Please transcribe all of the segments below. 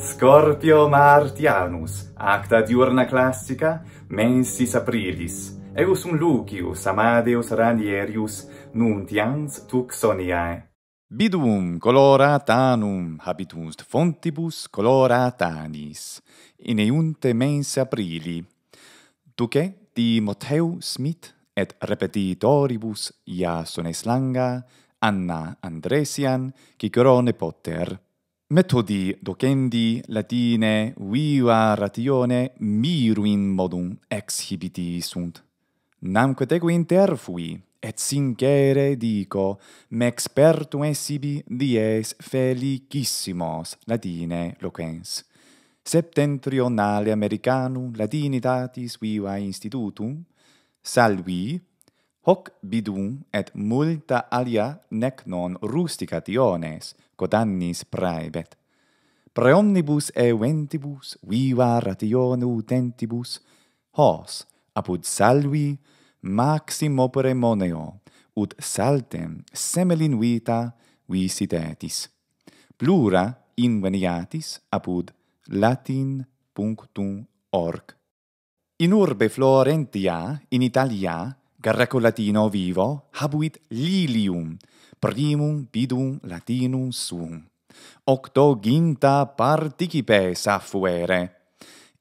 Scorpio Martianus, acta diurna classica, mensis aprilis, eus un lucius amadeus ranierius, nuntians tuxoniae. soniae. Bidum colora tanum fontibus coloratanis, tanis, in eunte mense aprili. Duce di Smith et repetitoribus Iasones langa, Anna Andresian, Cicrone Potter, Metodi docendi latine viva ratione miruin modum exhibiti sunt. Namque inter interfui, et sincere dico, me expertum esibi dies felicissimos latine loquens. Septentrionale Americanum latinitatis viva institutum, salvi, Hoc bidum et multa alia nec non rusticationes cot annis praebet. Prae omnibus eventibus viva ratione utentibus hos apud salvi maximo peremoneo ut saltem semelin vita visitetis. Plura inveniatis apud latin.org. In urbe Florentia, in Italia, Greco Latino vivo habuit Lilium primum bidum Latinum sum. octoginta participes affuere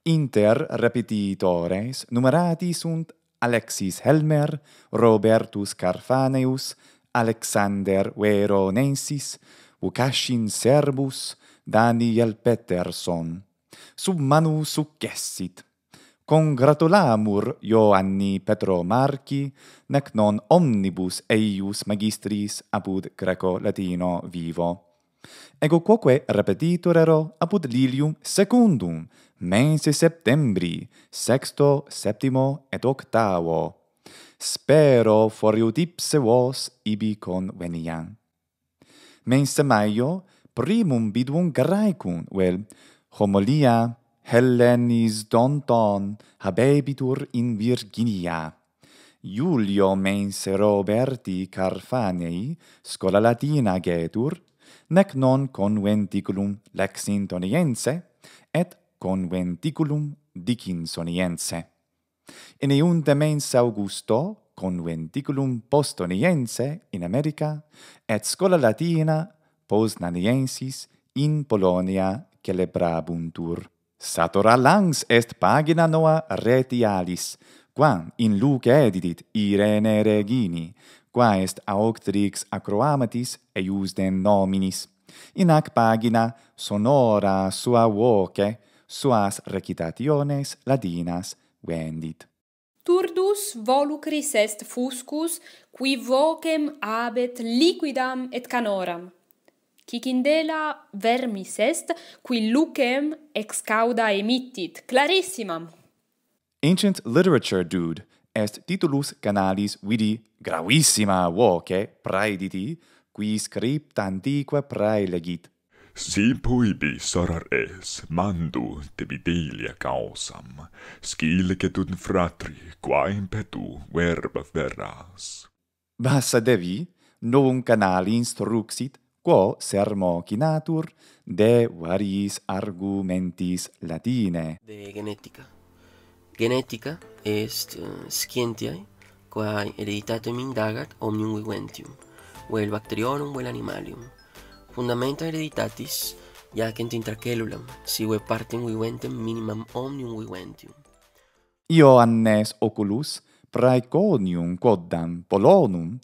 inter repetitores numerati sunt Alexis Helmer Robertus Carfaneus Alexander Weronensis Ucasin Serbus Daniel Peterson sub manu successit congratulamur Ioanni Petro Marchi, nec non omnibus eius magistris apud greco latino vivo. Ego quoque repetitur ero apud Lilium secundum, mensi septembri, sexto, septimo et octavo. Spero foriut ipse vos ibi conveniam. Mense maio, primum bidum graecum, vel, homolia, Hellenis donton habebitur in Virginia. Iulio mens Roberti Carfanei scola latina getur, nec non conventiculum lexintoniense, et conventiculum dicinsoniense. In iunte mens Augusto conventiculum postoniense in America et scola latina posnaniensis in Polonia celebrabuntur. Satora langs est pagina noa retialis, quam in luce edidit Irene Regini, qua est auctrix acroamatis eius den nominis. In ac pagina sonora sua voce, suas recitationes ladinas vendit. Turdus volucris est fuscus, qui vocem abet liquidam et canoram. Cicindela vermis est, qui lucem ex cauda emittit, clarissimam. Ancient literature, dude, est titulus canalis vidi gravissima voce praediti, qui script antiqua praelegit. Si puibi sorar es, mandu te videlia causam, scilicet un fratri, qua impetu verba veras. Vassa devi, novum canali instruxit, quo sermo cinatur de variis argumentis latine. De genetica. Genetica est uh, scientiae quae hereditatem indagat omnium viventium, vel bacteriorum, vel animalium. Fundamenta hereditatis jacent intracellulam, sive partem viventem minimam omnium viventium. Io annes oculus praeconium quoddam polonum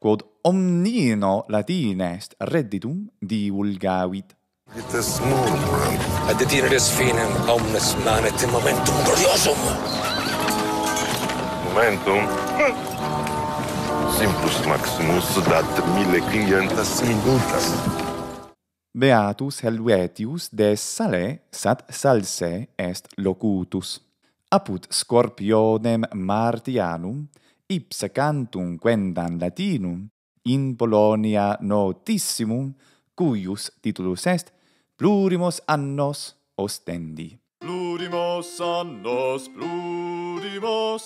quod omnino latine est redditum divulgavit. It is more right. Ad etineris finem omnes manet in momentum gloriosum. Momentum? Hm. Simplus maximus dat mille clientas minutas. Beatus helvetius de sale sat salse est locutus. Apud scorpionem martianum, ipsa cantum quendam latinum in Polonia notissimum cuius titulus est plurimos annos ostendi plurimos annos plurimos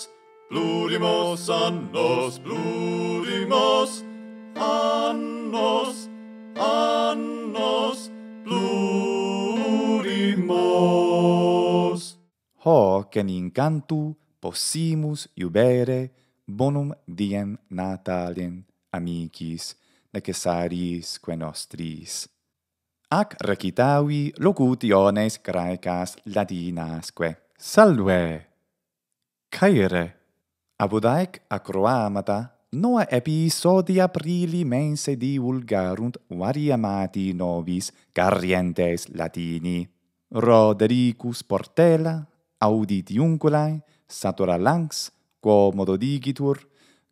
plurimos annos plurimos annos annos plurimos hoc in cantu possimus iubere bonum diem natalem amicis necessaris quae nostris. Ac recitavi locutiones graecas latinasque. Salve! Caere! Abudaec acroamata noa episodi aprili mense divulgarunt variamati novis carrientes latini. Rodericus Portela, Auditiunculae, Satura Langs, quo modo digitur,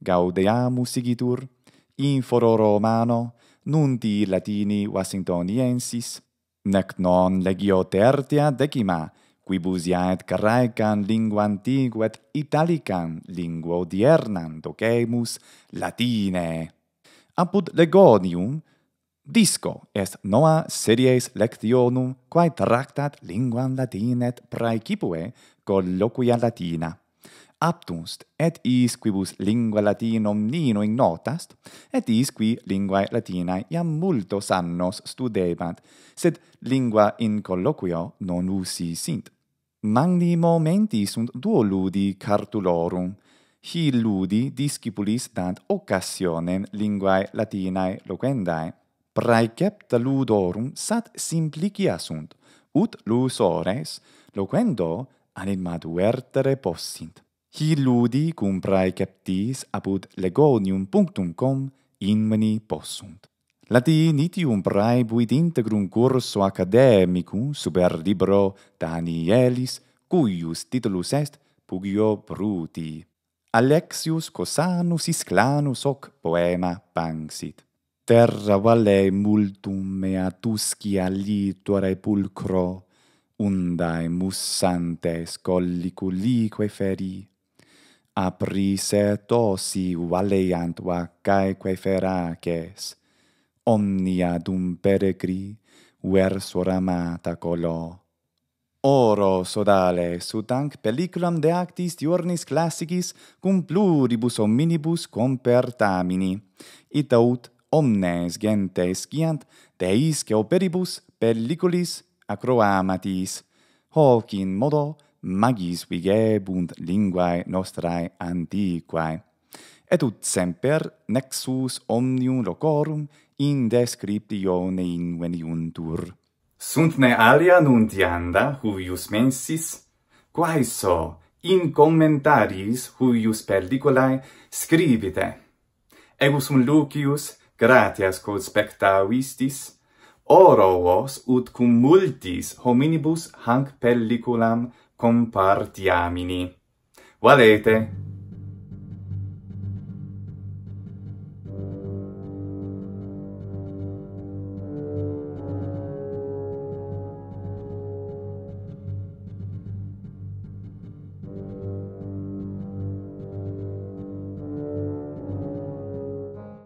gaudeamus igitur, in foro romano, nunti latini Washingtoniensis, nec non legio tertia decima, qui iaet graecan lingua antigua et italican lingua odiernan docemus latine. Apud legonium, Disco est noa series lectionum quae tractat linguam latinet praecipue colloquia latina aptumst et is quibus lingua latina omnino ignotast et is qui lingua latina iam multos annos studebant sed lingua in colloquio non usi sint magni momenti sunt duo ludi cartulorum hi ludi discipulis dant occasionem linguae latinae loquendae praecepta ludorum sat simplicia sunt ut lusores loquendo animad uertere possint Hi ludi cum prae captis apud legonium.com in mani possunt. Latinitium prae buit integrum curso academicum super libro Danielis, cuius titulus est Pugio Bruti. Alexius Cosanus Isclanus hoc poema pansit. Terra valle multum mea tuscia litore pulcro, undae mussantes colliculique ferii aprisetosi valeant va caeque ferages omnia dum peregri versor amata colo oro sodale sutanc anc peliculam de actis diurnis classicis cum pluribus omnibus compertamini ita ut omnes gentes giant deisque operibus peliculis acroamatis hoc in modo magis vigebunt linguae nostrae antiquae. Et ut semper nexus omnium locorum in descriptione inveniuntur. Sunt ne alia nuntianda, huius mensis? Quae so, in commentaris huius pelliculae, scribite. Egus un Lucius, gratias quod spectavistis, oro vos ut cum multis hominibus hanc pelliculam compartiamini. Valete!